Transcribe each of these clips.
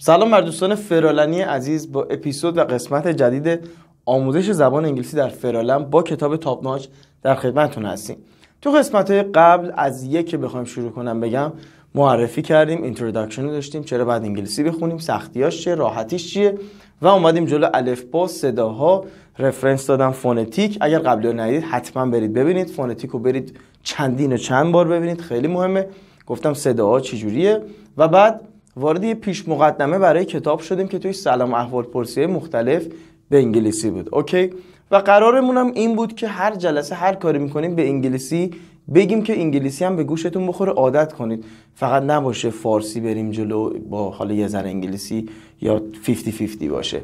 سلام بر دوستان فرالنی عزیز با اپیزود و قسمت جدید آموزش زبان انگلیسی در فرالن با کتاب تاپ در خدمتتون هستیم تو قسمت قبل از یک که بخوایم شروع کنم بگم معرفی کردیم اینتروداکشن رو داشتیم چرا بعد انگلیسی بخونیم سختیاش چیه راحتیش چیه و اومدیم جلو الف با صداها رفرنس دادم فونتیک اگر قبلی ندیدید حتما برید ببینید فونتیک رو برید چندین و چند بار ببینید خیلی مهمه گفتم صداها چجوریه و بعد وارد یه پیش مقدمه برای کتاب شدیم که توی سلام احوال پرسی مختلف به انگلیسی بود اوکی و قرارمون هم این بود که هر جلسه هر کاری میکنیم به انگلیسی بگیم که انگلیسی هم به گوشتون بخوره عادت کنید فقط نباشه فارسی بریم جلو با حالا یه ذره انگلیسی یا 50 50 باشه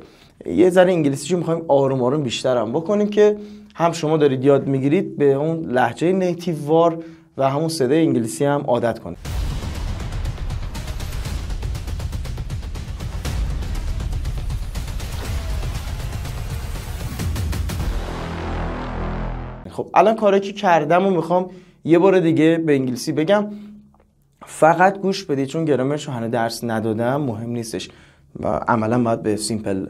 یه ذره انگلیسی رو میخوایم آروم آروم بیشتر هم بکنیم که هم شما دارید یاد میگیرید به اون لحجه نیتیو وار و همون صدای انگلیسی هم عادت کنید خب الان کاری که کردم و میخوام یه بار دیگه به انگلیسی بگم فقط گوش بدید چون گرامرش هنوز درس ندادم مهم نیستش و عملا باید به سیمپل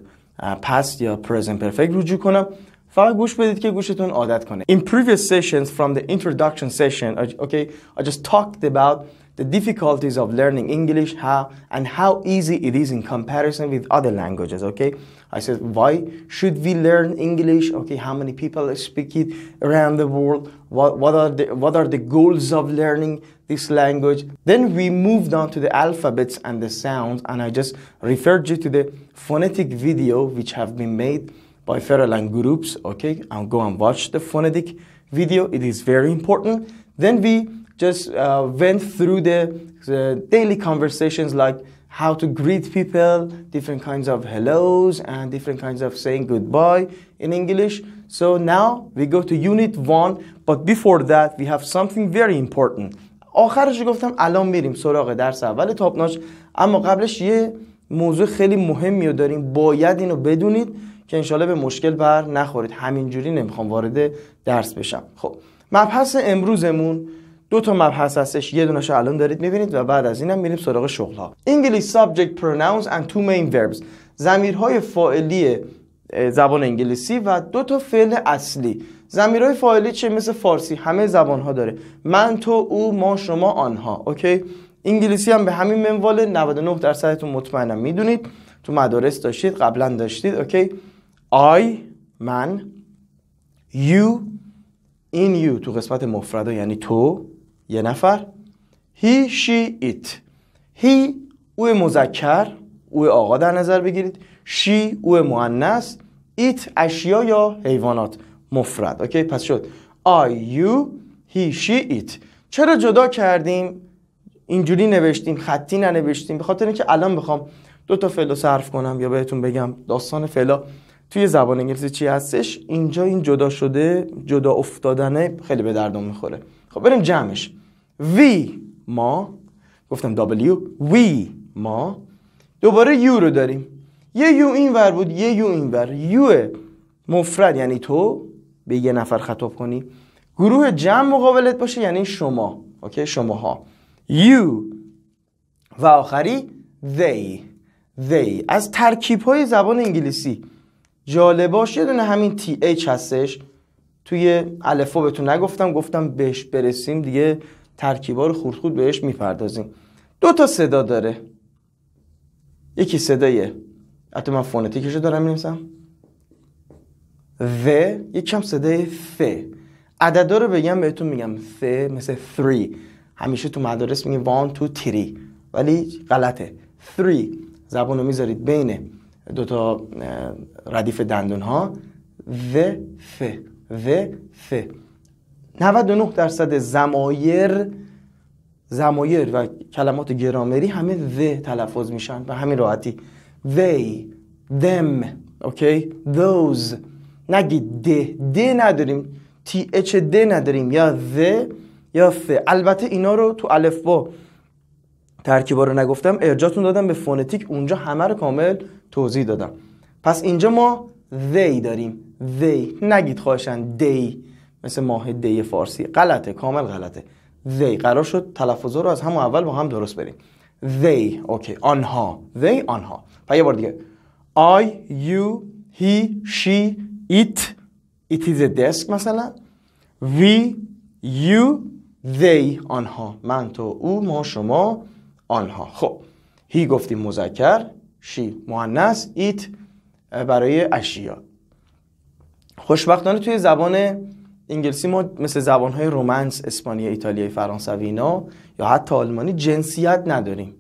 پس یا پرزنت پرفکت رجوع کنم فقط گوش بدید که گوشتون عادت کنه In previous sessions from the introduction session okay I just talked about the difficulties of learning English, how and how easy it is in comparison with other languages, okay? I said, why should we learn English? Okay, how many people speak it around the world? What, what, are the, what are the goals of learning this language? Then we moved on to the alphabets and the sounds, and I just referred you to the phonetic video which have been made by Ferrolang groups, okay? I'll go and watch the phonetic video. It is very important. Then we just uh, went through the, the, daily conversations like how to greet people, different kinds of hellos, and different kinds of saying goodbye in English. So now we go to unit one, but before that we have something very important. آخرش گفتم الان میریم سراغ درس اول تاپناش اما قبلش یه موضوع خیلی مهمی رو داریم باید اینو بدونید که انشالله به مشکل بر نخورید همینجوری نمیخوام وارد درس بشم خب مبحث امروزمون دو تا مبحث هستش یه دونش الان دارید میبینید و بعد از اینم میریم سراغ شغل ها English subject pronouns and two main verbs زمیرهای فاعلی زبان انگلیسی و دو تا فعل اصلی زمیرهای فاعلی چه مثل فارسی همه زبان ها داره من تو او ما شما آنها اوکی انگلیسی هم به همین منوال 99 درصدتون مطمئنم میدونید تو مدارس داشتید قبلا داشتید اوکی آی من یو این you تو قسمت مفردا یعنی تو یه نفر هی، شی، ایت هی، او مذکر او آقا در نظر بگیرید شی، او مؤنث ایت، اشیا یا حیوانات مفرد اوکی پس شد آی، یو، هی، شی، ایت چرا جدا کردیم اینجوری نوشتیم خطی ننوشتیم به خاطر اینکه الان بخوام دو تا فعل صرف کنم یا بهتون بگم داستان فعلا توی زبان انگلیسی چی هستش اینجا این جدا شده جدا افتادنه خیلی به دردم میخوره خب بریم جمعش وی ما گفتم W وی ما دوباره یو رو داریم یه یو این بود یه یو این ور یو مفرد یعنی تو به یه نفر خطاب کنی گروه جمع مقابلت باشه یعنی شما اوکی شماها یو و آخری they they از ترکیب های زبان انگلیسی جالباش یه دونه همین تی ایچ هستش توی الفا بهتون نگفتم گفتم بهش برسیم دیگه ترکیبا رو خورد خود بهش میپردازیم دو تا صدا داره یکی صدای حتی من فونتیکش رو دارم مینویسم و یکم صدای ف عددا رو بگم بهتون میگم ف مثل 3 همیشه تو مدارس میگه 1 2 3 ولی غلطه 3 زبان رو میذارید بین دو تا ردیف دندون ها و ف و ف 99 درصد زمایر زمایر و کلمات گرامری همه و تلفظ میشن و همین راحتی they them اوکی those نگید ده د نداریم تی اچ ده نداریم یا و یا ف البته اینا رو تو الف با ترکیبا رو نگفتم ارجاتون دادم به فونتیک اونجا همه رو کامل توضیح دادم پس اینجا ما they داریم they نگید خواهشن دی مثل ماه دی فارسی غلطه کامل غلطه they قرار شد تلفظ رو از همون اول با هم درست بریم they اوکی آنها they آنها و یه بار دیگه I, you, he, she, it it is a desk مثلا we, you, they آنها من تو او ما شما آنها خب هی گفتیم مذکر she مؤنث it برای اشیا خوشبختانه توی زبان انگلیسی ما مثل زبانهای رومنس، اسپانیا، ایتالیایی، فرانسوی اینا یا حتی آلمانی جنسیت نداریم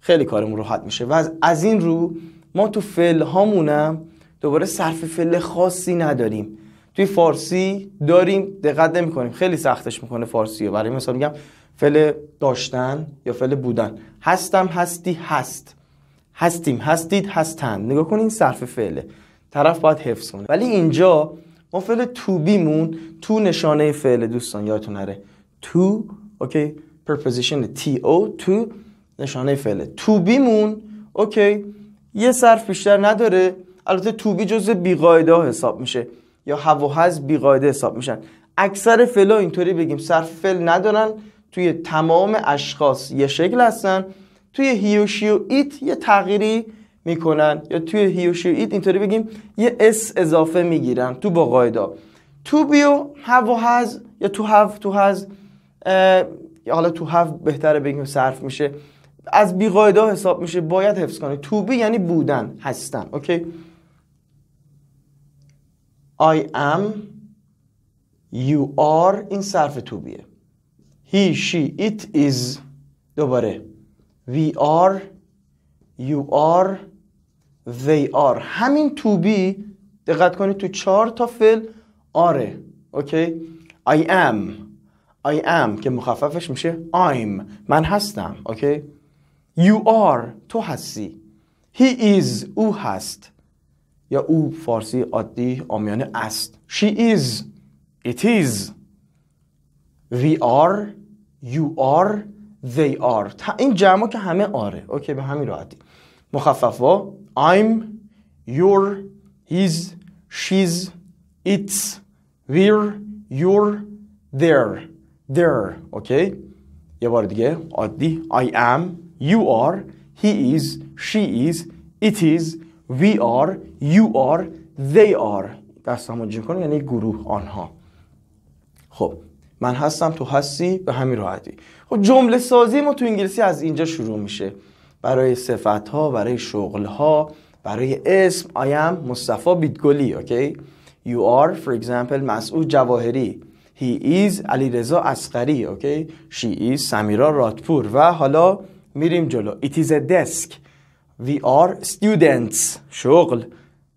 خیلی کارمون راحت میشه و از این رو ما تو فعل هامونم دوباره صرف فل خاصی نداریم توی فارسی داریم دقت نمی کنیم خیلی سختش میکنه فارسی و برای مثال میگم فعل داشتن یا فل بودن هستم هستی هست هستیم هستید هستند نگاه کنین صرف فعله طرف باید حفظ کنه ولی اینجا ما فعل تو بیمون تو نشانه فعل دوستان یادتون نره تو اوکی پرپوزیشن تی او تو نشانه فعله تو بیمون اوکی یه صرف بیشتر نداره البته تو بی جزء بی حساب میشه یا هو هز بیقاعده حساب میشن اکثر فعلا اینطوری بگیم صرف فعل ندارن توی تمام اشخاص یه شکل هستن توی ایت یه تغییری میکنن یا توی ایت اینطوری بگیم یه اس اضافه میگیرن تو باقایدا تو بیو هو هز یا تو هف تو هز یا حالا تو هف بهتره بگیم صرف میشه از بیقایدا حساب میشه باید حفظ کنی تو بی یعنی بودن هستن اوکی I am You are این صرف تو بیه He, she, it is دوباره we are you are they are همین تو بی دقت کنید تو چهار تا فعل آره اوکی آی ام آی ام که مخففش میشه I'm من هستم اوکی یو are تو هستی هی ایز او هست یا او فارسی عادی آمیانه است شی is It is We are یو are they are این جمع که همه آره اوکی به همین راحتی ها I'm your his she's it's we're your there there اوکی یه بار دیگه عادی I am you are he is she is it is we are you are they are دست همون کنیم یعنی گروه آنها خب من هستم تو هستی به همین راحتی خب جمله سازی ما تو انگلیسی از اینجا شروع میشه برای صفت ها برای شغل ها برای اسم I am مصطفی بیتگلی اوکی you are for example مسعود جواهری he is علیرضا اسقری اوکی she is سمیرا رادپور و حالا میریم جلو it is a desk we are students شغل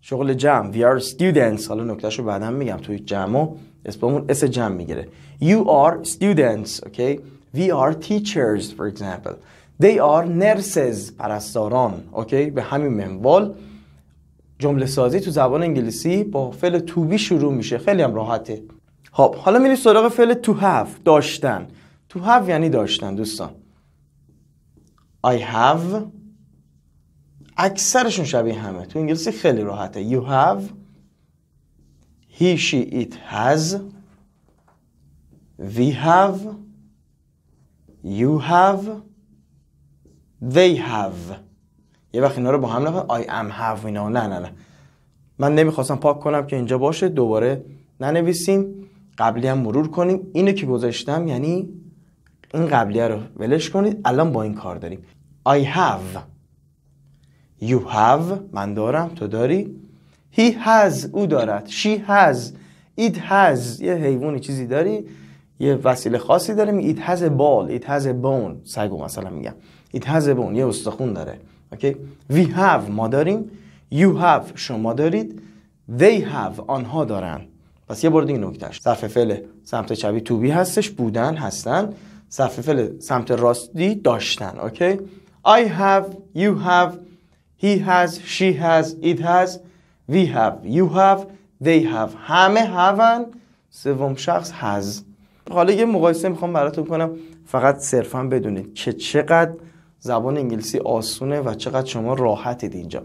شغل جمع we are students حالا نکتهشو بعدم میگم توی جمع و اسممون اس جمع میگیره You are students, okay? We are teachers, for example. They are nurses, پرستاران, okay? به همین منوال جمله سازی تو زبان انگلیسی با فعل to be شروع میشه. خیلی هم راحته. خب حالا میریم سراغ فعل to have داشتن. To have یعنی داشتن دوستان. I have اکثرشون شبیه همه تو انگلیسی خیلی راحته you have he she it has we have you have they have یه وقت اینا رو با هم نفهم I am have اینا نه نه نه من نمیخواستم پاک کنم که اینجا باشه دوباره ننویسیم قبلی هم مرور کنیم اینو که گذاشتم یعنی این قبلیه رو ولش کنید الان با این کار داریم I have You have من دارم تو داری He has او دارد She has It has یه حیوانی چیزی داری یه وسیله خاصی داره می ایت هز بال، ایت هز بون سگو مثلا میگم ایت هز بون، یه استخون داره اوکی وی هاف ما داریم یو هاف شما دارید دی هاف آنها دارن پس یه بار دیگه نکتهش ظرف فعل سمت چپی توبی هستش بودن هستن ظرف فعل سمت راستی داشتن اوکی آی هاف، یو هاف، هی has شی has ایت has وی هاف، یو هاف، دی هاف. همه هون سوم شخص has حالا یه مقایسه میخوام براتون کنم فقط صرفا بدونید که چقدر زبان انگلیسی آسونه و چقدر شما راحتید اینجا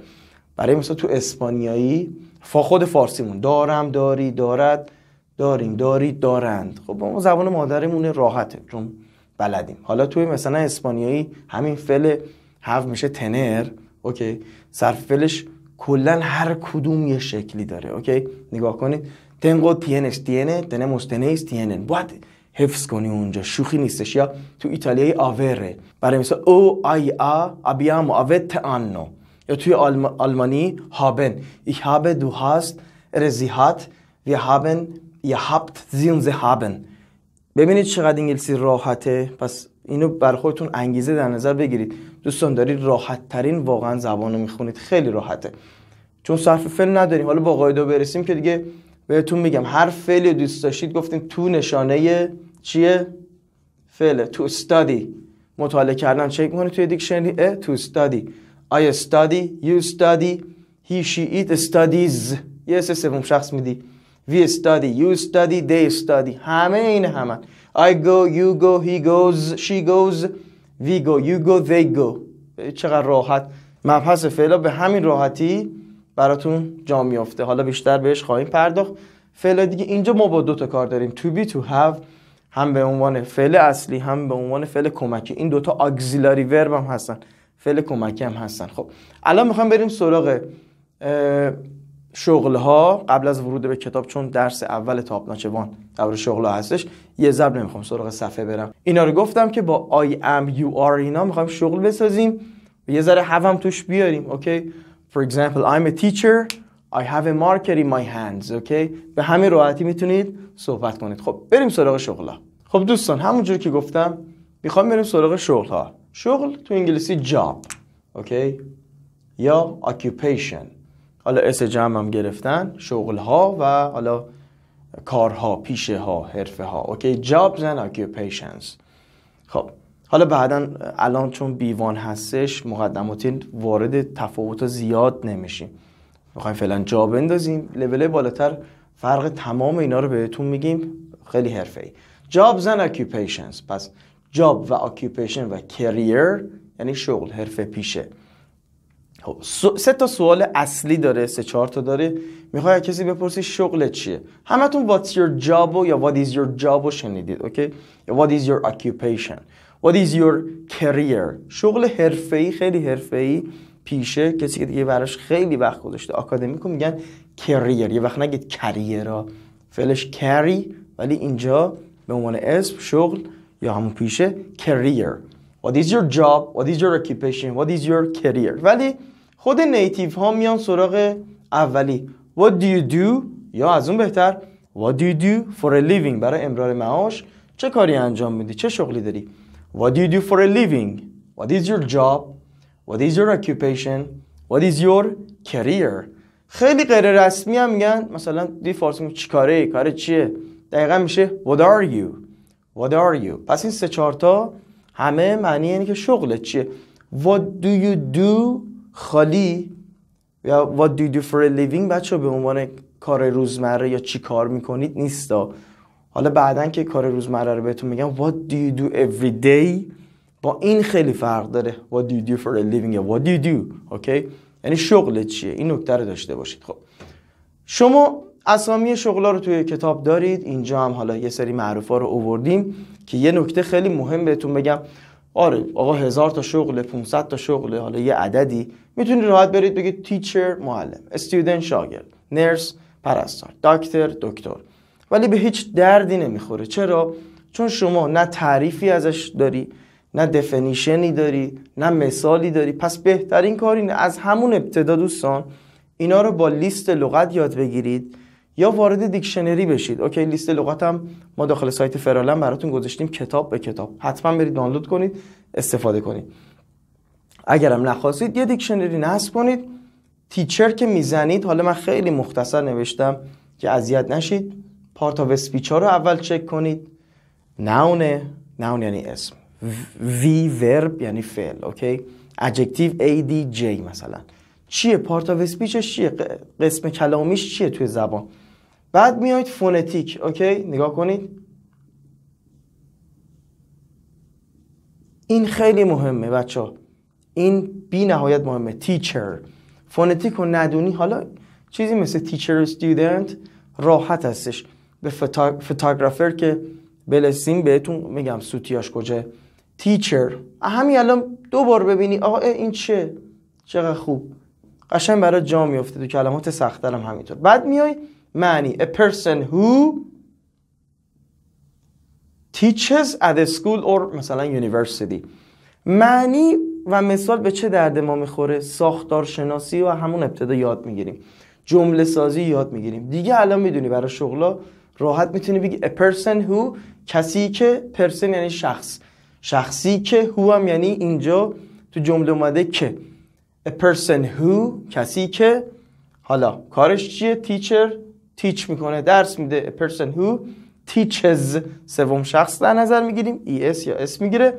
برای مثلا تو اسپانیایی فا خود فارسیمون دارم داری دارد داریم داری دارند خب ما زبان مادرمون راحته چون بلدیم حالا توی مثلا اسپانیایی همین فعل هف میشه تنر اوکی صرف فعلش کلا هر کدوم یه شکلی داره اوکی نگاه کنید تنگو تینش تینه تنموس تنیس تینن باید حفظ کنی اونجا شوخی نیستش یا تو ایتالیای آوره برای مثال او آی آ ابیامو مووت آنو یا توی آلمانی هابن ich habe du hast Er sie hat wir haben ihr habt ببینید چقدر انگلیسی راحته پس اینو بر خودتون انگیزه در نظر بگیرید دوستان دارید راحت ترین واقعا زبانو میخونید خیلی راحته چون صرف فعل نداریم حالا با قاعده برسیم که دیگه بهتون میگم هر فعلی دوست داشتید گفتیم تو نشانه چیه فعل تو استادی مطالعه کردن چک کنید توی دیکشنری اه تو استادی I study you study he she it studies یه سه سوم شخص میدی we study you study they study همه این همه آی گو یو گو هی goes she گوز وی گو یو گو دی گو چقدر راحت مبحث فعلا به همین راحتی براتون جا میافته حالا بیشتر بهش خواهیم پرداخت فعل دیگه اینجا ما با دو تا کار داریم to be to have هم به عنوان فعل اصلی هم به عنوان فعل کمکی این دوتا آگزیلاری ورب هم هستن فعل کمکی هم هستن خب الان میخوام بریم سراغ شغل ها قبل از ورود به کتاب چون درس اول وان در شغل ها هستش یه ضرب نمیخوام سراغ صفحه برم اینا رو گفتم که با I am you are اینا میخوام شغل بسازیم یه ذره هم توش بیاریم اوکی For example, I'm a teacher I have a marker in my hands okay به همین راحتی میتونید صحبت کنید خب بریم سراغ شغل ها خب دوستان همونجور که گفتم میخوام بریم سراغ شغل ها شغل تو انگلیسی job Okay? یا occupation حالا اس جمع هم گرفتن شغل ها و حالا کارها پیشه ها حرفه ها اوکی jobs and occupations خب حالا بعدا الان چون بیوان هستش مقدماتی وارد تفاوت زیاد نمیشیم میخوایم فعلا جا بندازیم لول بالاتر فرق تمام اینا رو بهتون میگیم خیلی حرفه ای جاب زن occupations پس جاب و occupation و کریر یعنی شغل حرفه پیشه خب، سه تا سوال اصلی داره سه چهار تا داره میخوای کسی بپرسی شغل چیه همتون what's your job یا what is your job شنیدید اوکی what is your occupation What is your career شغل حرفه‌ای خیلی حرفه‌ای پیشه کسی که دیگه براش خیلی وقت گذاشته آکادمیکو میگن کریر یه وقت نگید کریرا فلش کری ولی اینجا به عنوان اسم شغل یا همون پیشه کریر What is your job? What is your occupation? What is your career? ولی خود نیتیو ها میان سراغ اولی What do you do? یا از اون بهتر What do you do for a living? برای امرار معاش چه کاری انجام میدی؟ چه شغلی داری؟ What do you do for a living? What is your job? What is your occupation? What is your career? خیلی غیر رسمی هم میگن مثلا دی فارسی چیکاره کار چیه دقیقا میشه what are you what are you پس این سه چهار تا همه معنی اینه که شغلت چیه what do you do خالی یا what do you do for a living بچه به عنوان کار روزمره یا چی کار میکنید نیستا حالا بعدا که کار روزمره رو بهتون میگم what do you do every day با این خیلی فرق داره what do you do for a living what do you do اوکی یعنی شغل چیه این نکته رو داشته باشید خب شما اسامی شغلا رو توی کتاب دارید اینجا هم حالا یه سری ها رو اووردیم که یه نکته خیلی مهم بهتون بگم آره آقا هزار تا شغل 500 تا شغل حالا یه عددی میتونید راحت برید بگید تیچر معلم استودنت شاگرد نرس پرستار دکتر دکتر ولی به هیچ دردی نمیخوره چرا چون شما نه تعریفی ازش داری نه دفنیشنی داری نه مثالی داری پس بهترین کار اینه از همون ابتدا دوستان اینا رو با لیست لغت یاد بگیرید یا وارد دیکشنری بشید اوکی لیست لغت هم ما داخل سایت فرالم براتون گذاشتیم کتاب به کتاب حتما برید دانلود کنید استفاده کنید اگرم نخواستید یه دیکشنری نصب کنید تیچر که میزنید حالا من خیلی مختصر نوشتم که اذیت نشید پارت آف اسپیچ ها رو اول چک کنید نون نون یعنی اسم وی ورب یعنی فعل اوکی ادجکتیو ای دی جی مثلا چیه پارت آف اسپیچش چیه قسم کلامیش چیه توی زبان بعد میایید فونتیک اوکی نگاه کنید این خیلی مهمه بچه این بی نهایت مهمه تیچر فونتیک رو ندونی حالا چیزی مثل تیچر و راحت هستش به فتاگرافر که بلسیم بهتون میگم سوتیاش کجا تیچر همین الان دو بار ببینی آقا این چه چقدر خوب قشنگ برای جا میفته تو کلمات سخترم همینطور بعد میای معنی a person who teaches at a school or مثلا university معنی و مثال به چه درد ما میخوره ساختار شناسی و همون ابتدا یاد میگیریم جمله سازی یاد میگیریم دیگه الان میدونی برای شغلا راحت میتونی بگی a person who کسی که person یعنی شخص شخصی که هو هم یعنی اینجا تو جمله اومده که a person who کسی که حالا کارش چیه تیچر تیچ میکنه درس میده a person who teaches سوم شخص در نظر میگیریم اس e، یا اس میگیره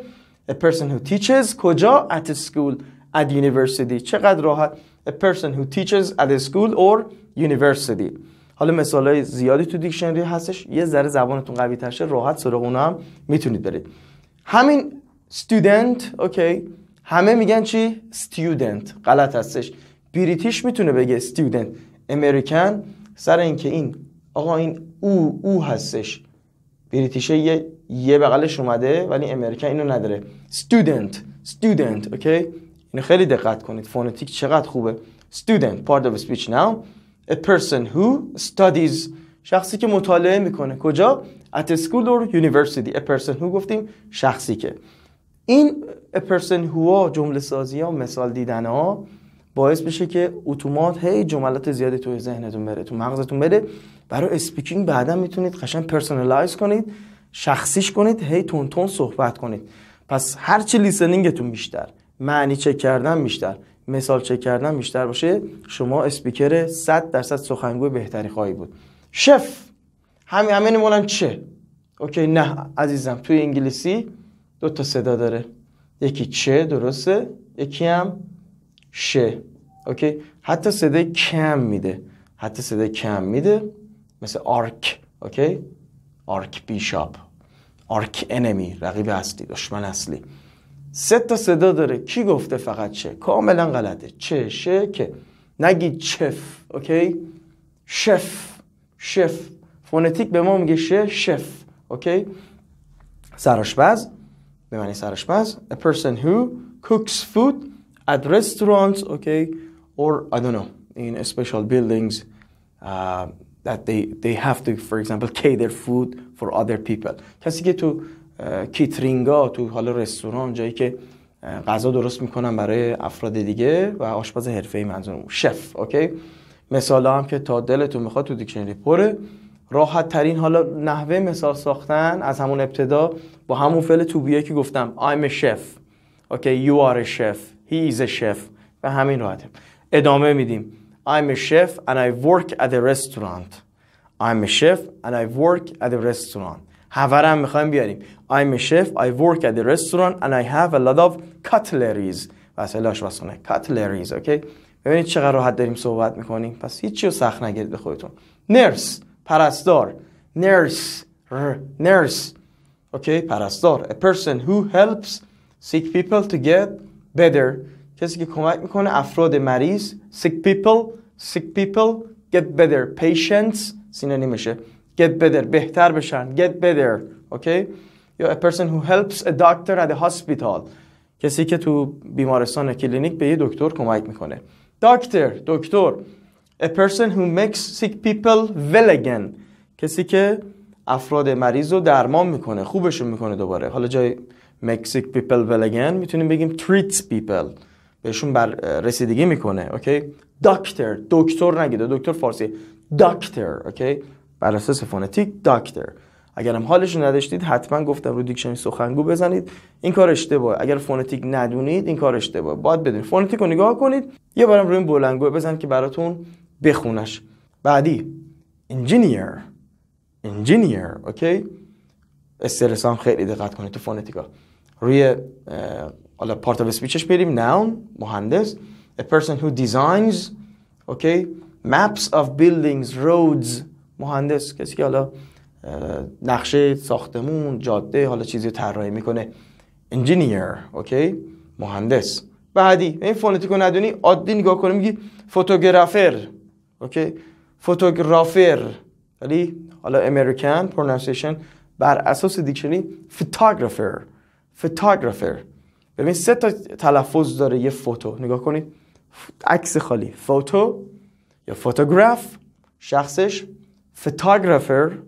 a person who teaches کجا at a school at university چقدر راحت a person who teaches at a school or university حالا مثال های زیادی تو دیکشنری هستش یه ذره زبانتون قوی ترشه راحت سراغ اونا هم میتونید برید همین student اوکی همه میگن چی student غلط هستش بریتیش میتونه بگه student امریکن سر اینکه این آقا این او او هستش بریتیشه یه یه بغلش اومده ولی امریکن اینو نداره student student اوکی اینو خیلی دقت کنید فونتیک چقدر خوبه student part of speech now A person who studies شخصی که مطالعه میکنه کجا؟ At a school or university A person who گفتیم شخصی که این a person who ها جمله سازی ها مثال دیدن ها باعث بشه که اتومات هی جملات زیادی توی ذهنتون بره تو مغزتون بره برای اسپیکینگ بعدا میتونید قشنگ پرسونالایز کنید شخصیش کنید هی تون تون صحبت کنید پس هر چی لیسنینگتون بیشتر معنی چک کردن بیشتر مثال چک کردن بیشتر باشه شما اسپیکر 100 درصد سخنگوی بهتری خواهی بود شف همین همین چه اوکی نه عزیزم توی انگلیسی دو تا صدا داره یکی چه درسته یکی هم شه اوکی حتی صدای کم میده حتی صدای کم میده مثل آرک اوکی آرک بیشاپ آرک انمی رقیب اصلی دشمن اصلی سه تا صدا داره کی گفته فقط چه کاملا غلطه چه شه که نگی چف اوکی شف شف فونتیک به ما میگه شه شف اوکی سراشپز به معنی سراشپز a person who cooks food at restaurants اوکی؟ or I don't know in special buildings uh, that they they have to for example cater food for other people کسی که تو کیترینگا تو حالا رستوران جایی که غذا درست میکنن برای افراد دیگه و آشپز حرفه ای منظورم شف اوکی مثال هم که تا دلتون میخواد تو دیکشنری پره راحت ترین حالا نحوه مثال ساختن از همون ابتدا با همون فعل تو بیه که گفتم I'm a chef اوکی okay, you are a chef he is a chef و همین راحته ادامه میدیم I'm a chef and I work at a restaurant I'm a chef and I work at a restaurant هم میخوایم بیاریم I'm a chef, I work at the restaurant and I have a lot of cutleries وسایل آشپزخانه cutleries okay? ببینید چقدر راحت داریم صحبت میکنیم پس هیچی رو سخت نگیرید به خودتون نرس پرستار نرس نرس اوکی پرستار a person who helps sick people to get better کسی که کمک میکنه افراد مریض sick people sick people get better patients نیمشه get better بهتر بشن get better Okay. یا a person who helps a doctor at a hospital کسی که تو بیمارستان کلینیک به یه دکتر کمک میکنه دکتر دکتر a person who makes sick people well again کسی که افراد مریض رو درمان میکنه خوبشون میکنه دوباره حالا جای make sick people well again میتونیم بگیم treats people بهشون بر رسیدگی میکنه اوکی دکتر دکتر نگید دکتر فارسی دکتر اوکی بر اساس فونتیک داکتر هم حالش نداشتید حتما گفتم رو دیکشنری سخنگو بزنید این کار اشتباه اگر فونتیک ندونید این کار اشتباه باید بدونید فونتیک رو نگاه کنید یه بارم روی این بلنگو بزن که براتون بخونش بعدی انجینیر انجینیر اوکی استرس خیلی دقت کنید تو فونتیکا روی حالا پارت اف اسپیچش بریم ناون مهندس a person who designs okay maps of buildings roads مهندس کسی که حالا نقشه ساختمون جاده حالا چیزی رو طراحی میکنه انجینیر اوکی مهندس بعدی این فونتیکو ندونی عادی نگاه کنی میگی فوتوگرافر اوکی فوتوگرافر ولی حالا امریکن پرونسیشن بر اساس دیکشنری فوتوگرافر فوتوگرافر ببین سه تا تلفظ داره یه فوتو نگاه کنید عکس خالی فوتو یا فوتوگراف شخصش photographer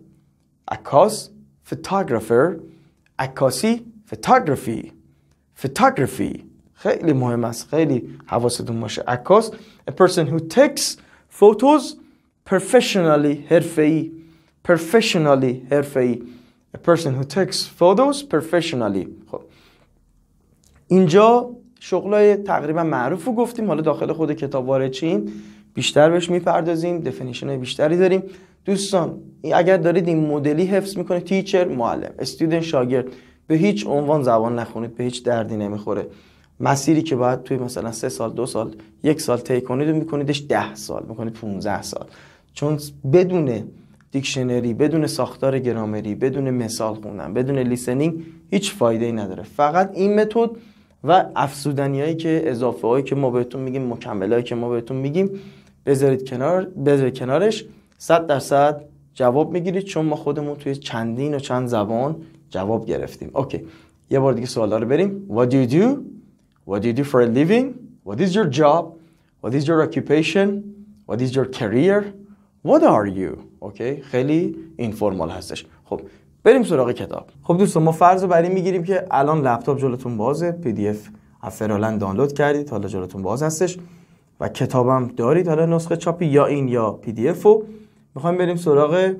عکاس photographer عکاسی photography photography خیلی مهم است خیلی حواستون باشه عکاس a person who takes photos professionally حرفه‌ای professionally حرفه‌ای a person who takes photos professionally خب اینجا شغلای تقریبا معروف رو گفتیم حالا داخل خود کتاب وارد چین بیشتر بهش میپردازیم دفنیشن بیشتری داریم دوستان اگر دارید این مدلی حفظ میکنید تیچر معلم استودنت شاگرد به هیچ عنوان زبان نخونید به هیچ دردی نمیخوره مسیری که باید توی مثلا سه سال دو سال یک سال طی کنید و میکنیدش ده سال میکنید 15 سال چون بدون دیکشنری بدون ساختار گرامری بدون مثال خوندن بدون لیسنینگ هیچ فایده ای نداره فقط این متد و افسودنی هایی که اضافه هایی که ما بهتون میگیم مکمل که ما بهتون میگیم بذارید کنار بذارید کنارش صد درصد جواب میگیرید چون ما خودمون توی چندین و چند زبان جواب گرفتیم اوکی یه بار دیگه سوالا رو بریم What do you do? What do you do for a living? What is your job? What is your occupation? What is your career? What are you? اوکی خیلی اینفورمال هستش خب بریم سراغ کتاب خب دوستان ما فرض رو بر این میگیریم که الان لپتاپ جلوتون بازه پی دی اف دانلود کردید حالا جلوتون باز هستش و کتابم دارید حالا نسخه چاپی یا این یا پی میخوایم بریم سراغ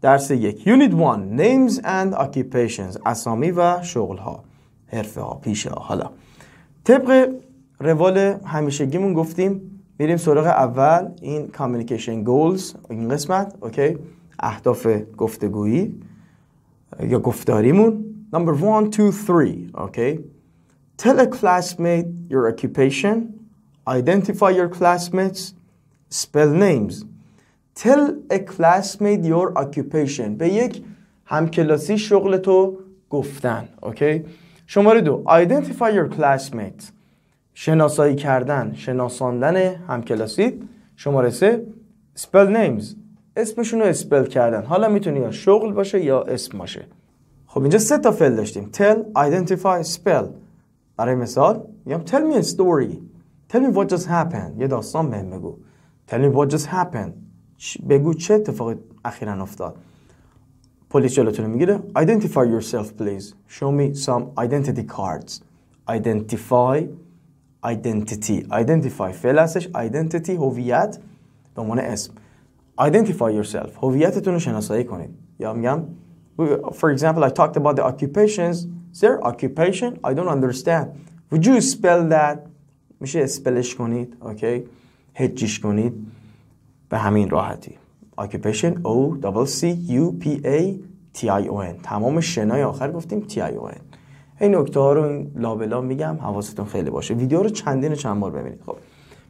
درس یک یونیت 1 Names and Occupations اسامی و شغل ها حرفه ها پیشه ها حالا طبق روال همیشگیمون گفتیم میریم سراغ اول این Communication Goals این قسمت اوکی اهداف گفتگویی یا گفتاریمون Number one, two, three. Tell a classmate your occupation. Identify your classmates. Spell names. Tell a classmate your occupation به یک همکلاسی شغل تو گفتن اوکی شماره دو identify your classmate شناسایی کردن شناساندن همکلاسی شماره سه spell names اسمشون رو اسپل کردن حالا میتونی یا شغل باشه یا اسم باشه خب اینجا سه تا فعل داشتیم tell identify spell برای مثال میگم tell me a story tell me what just happened یه داستان بهم بگو tell me what just happened بگو چه اتفاقی اخیرا افتاد پلیس جلوتون میگیره identify yourself please show me some identity cards identify identity identify فعل هستش identity هویت به عنوان اسم identify yourself هویتتون رو شناسایی کنید یا میگم for example I talked about the occupations is there occupation I don't understand would you spell that میشه اسپلش کنید اوکی هجیش کنید به همین راحتی occupation O double C U P A T I O N تمام شنای آخر گفتیم T I O N این نکته ها رو لابلا میگم حواستون خیلی باشه ویدیو رو چندین چند بار ببینید خب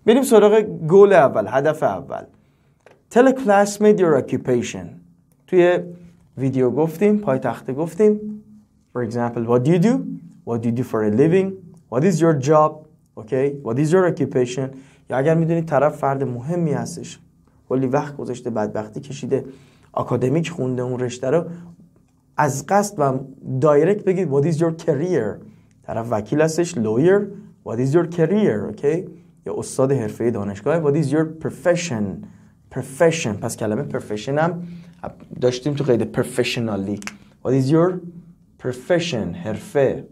بریم سراغ گل اول هدف اول tell a classmate your occupation توی ویدیو گفتیم تخته گفتیم for example what do you do what do you do for a living what is your job okay what is your occupation یا اگر میدونید طرف فرد مهمی هستش کلی وقت گذاشته بدبختی کشیده اکادمیک خونده اون رشته رو از قصد و دایرکت بگید what is your career طرف وکیل هستش lawyer what is your career okay? یا استاد حرفه دانشگاه what is your profession profession پس کلمه profession هم داشتیم تو قید professionally what is your profession حرفه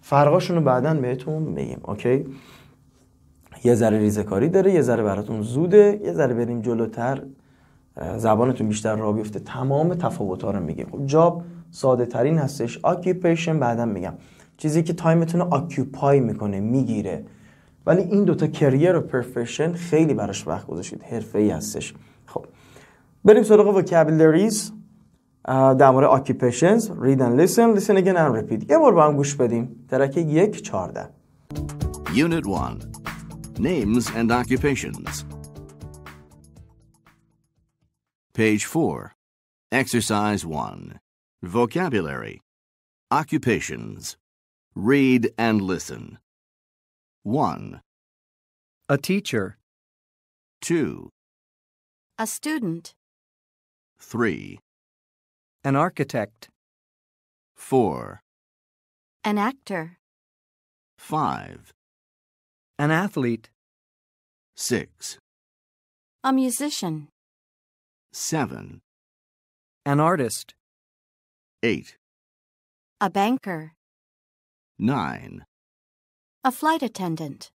فرقاشون رو بعدا بهتون میگیم اوکی یه ذره ریزه کاری داره یه ذره براتون زوده یه ذره بریم جلوتر زبانتون بیشتر را بیفته تمام تفاوت ها رو میگیم خب جاب ساده ترین هستش اکیپیشن بعدا میگم چیزی که تایمتون رو میکنه میگیره ولی این دوتا کریر و پرفشن خیلی براش وقت گذاشید حرفه ای هستش خب بریم سراغ وکابلریز در مورد occupations read and listen listen again and repeat یه بار با هم گوش بدیم ترک یک چارده Unit 1 Names and occupations. Page 4. Exercise 1. Vocabulary. Occupations. Read and listen. 1. A teacher. 2. A student. 3. An architect. 4. An actor. 5. An athlete. 6. A musician. 7. An artist. 8. A banker. 9. A flight attendant.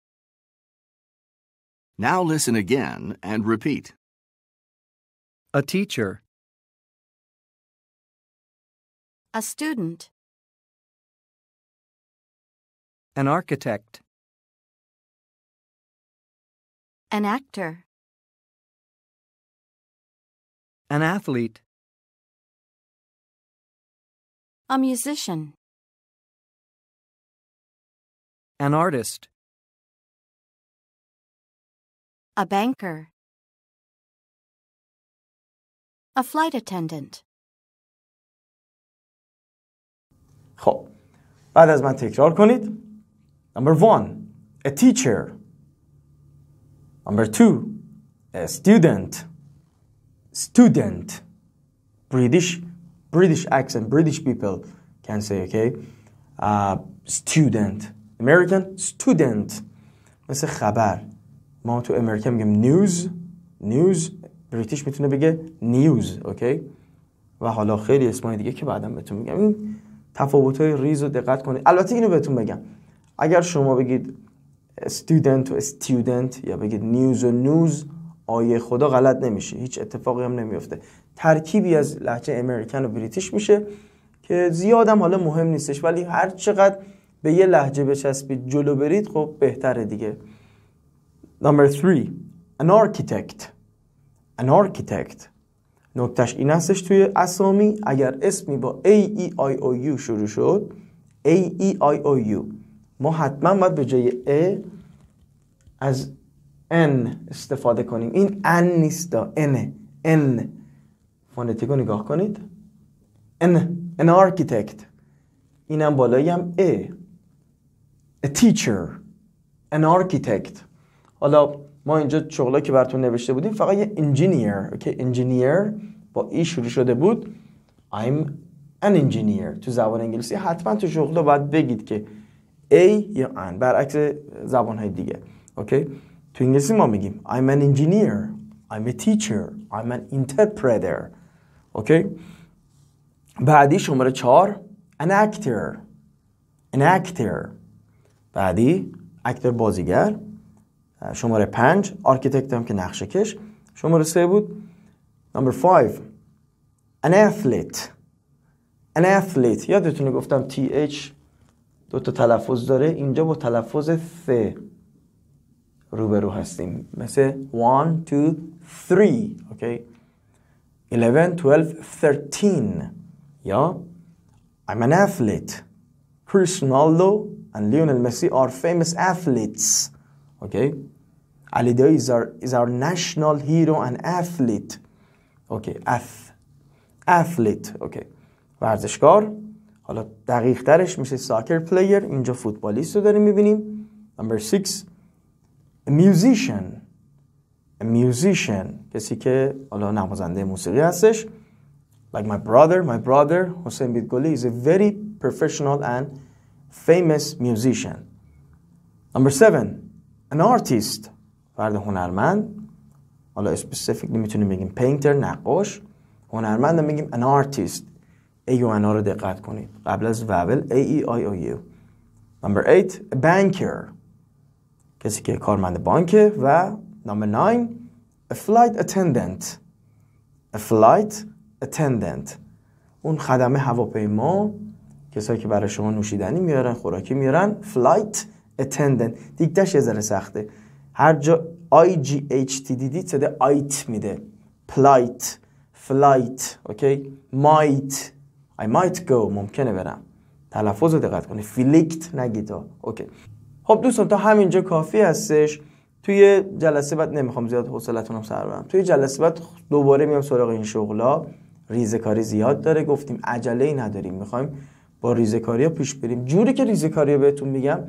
Now listen again and repeat. A teacher. A student. An architect. An actor. An athlete. A musician. An artist. A banker. A flight attendant. خب از من تکرار کنید. Number one, a teacher. نمبر two, student. Student. British, British accent, British people can say, okay? Uh, student. American, student. مثل خبر. ما تو امریکا میگم news. news. بریتیش میتونه بگه نیوز, اوکی؟ و حالا خیلی اسمای دیگه که بعدم بهتون میگم. این تفاوت های ریز رو دقت کنید. البته اینو بهتون بگم. اگر شما بگید student و student یا بگید نیوز و نوز آیه خدا غلط نمیشه هیچ اتفاقی هم نمیفته ترکیبی از لحجه امریکن و بریتیش میشه که زیادم حالا مهم نیستش ولی هر چقدر به یه لحجه بچسبید جلو برید خب بهتره دیگه نمبر 3 an architect an architect نکتش این هستش توی اسامی اگر اسمی با A E I O U شروع شد A E I O U ما حتما باید به جای ا از n استفاده کنیم این ان نیست دا n ان فونتیکو نگاه کنید ان an architect اینم بالایی هم a a teacher an architect حالا ما اینجا چغلا که براتون نوشته بودیم فقط یه engineer اوکی engineer با ای e شروع شده بود I'm an engineer تو زبان انگلیسی حتما تو شغلا باید بگید که A یا ان برعکس زبان های دیگه اوکی تو انگلیسی ما میگیم I'm an engineer I'm a teacher I'm an interpreter اوکی بعدی شماره چهار an actor an actor بعدی اکتر بازیگر شماره پنج آرکیتکت هم که نقشه کش شماره سه بود نمبر 5 an athlete an athlete یادتونه گفتم th دو تا تلفظ داره اینجا با تلفظ ث روبرو هستیم مثل 1 2 3 اوکی 11 12 13 یا I'm an athlete Cristiano and Lionel Messi are famous athletes okay Alido is our is our national hero and athlete okay ath athlete okay ورزشکار حالا دقیق ترش میشه ساکر پلیر اینجا فوتبالیست رو داریم میبینیم نمبر 6 میوزیشن میوزیشن کسی که حالا نوازنده موسیقی هستش like my brother my brother حسین بیدگولی is a very professional and famous musician نمبر 7 an artist فرد هنرمند حالا اسپسیفیکلی میتونیم بگیم پینتر نقاش هنرمند میگیم an artist ای و انا رو دقت کنید قبل از وبل ای ای آی او یو نمبر 8 بانکر کسی که کارمند بانکه و نمبر 9 افلایت اتندنت attendant اتندنت اون خدمه هواپیما کسایی که برای شما نوشیدنی میارن خوراکی میارن فلایت اتندنت دیگتش یه ذره سخته هر جا آی جی ایچ تی دی d صده آیت میده پلایت فلایت اوکی مایت I might go ممکنه برم تلفظ رو دقت کنید فیلیکت نگید اوکی خب دوستان تا همینجا کافی هستش توی جلسه بعد نمیخوام زیاد حوصلتون هم سر برم توی جلسه بعد دوباره میام سراغ این شغلا ریزکاری زیاد داره گفتیم عجله ای نداریم میخوایم با ریزکاری ها پیش بریم جوری که ریزکاری بهتون میگم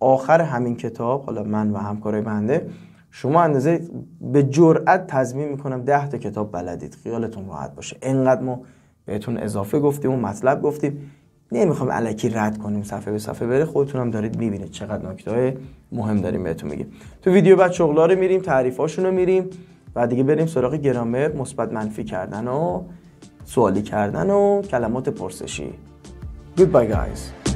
آخر همین کتاب حالا من و همکارای بنده شما اندازه به جرأت تضمین میکنم 10 تا کتاب بلدید خیالتون راحت باشه انقدر ما بهتون اضافه گفتیم و مطلب گفتیم نمیخوام علکی رد کنیم صفحه به صفحه بره خودتونم دارید میبینید چقدر نکته مهم داریم بهتون میگیم تو ویدیو بعد شغلا رو میریم تعریفاشون رو میریم و دیگه بریم سراغ گرامر مثبت منفی کردن و سوالی کردن و کلمات پرسشی Goodbye guys